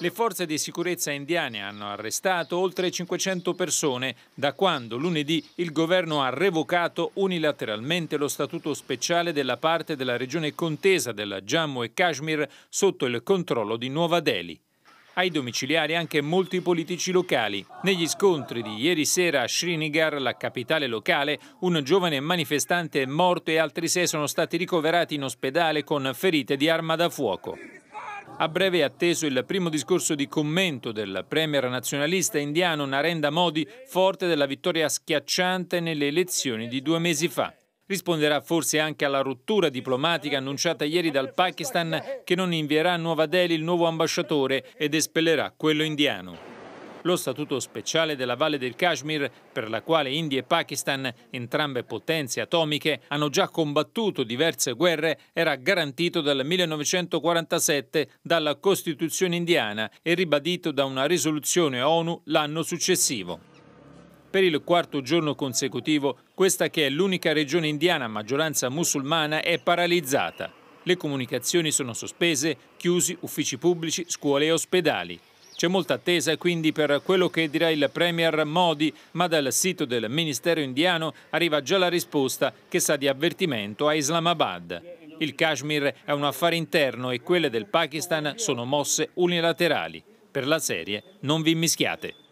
Le forze di sicurezza indiane hanno arrestato oltre 500 persone da quando lunedì il governo ha revocato unilateralmente lo statuto speciale della parte della regione contesa della Jammu e Kashmir sotto il controllo di Nuova Delhi ai domiciliari anche molti politici locali. Negli scontri di ieri sera a Srinagar, la capitale locale, un giovane manifestante è morto e altri sei sono stati ricoverati in ospedale con ferite di arma da fuoco. A breve è atteso il primo discorso di commento del premier nazionalista indiano Narendra Modi, forte della vittoria schiacciante nelle elezioni di due mesi fa. Risponderà forse anche alla rottura diplomatica annunciata ieri dal Pakistan che non invierà a Nuova Delhi il nuovo ambasciatore ed espellerà quello indiano lo statuto speciale della Valle del Kashmir, per la quale India e Pakistan, entrambe potenze atomiche, hanno già combattuto diverse guerre, era garantito dal 1947 dalla Costituzione indiana e ribadito da una risoluzione ONU l'anno successivo. Per il quarto giorno consecutivo, questa che è l'unica regione indiana a maggioranza musulmana è paralizzata. Le comunicazioni sono sospese, chiusi uffici pubblici, scuole e ospedali. C'è molta attesa quindi per quello che dirà il Premier Modi, ma dal sito del Ministero indiano arriva già la risposta che sa di avvertimento a Islamabad. Il Kashmir è un affare interno e quelle del Pakistan sono mosse unilaterali. Per la serie non vi mischiate.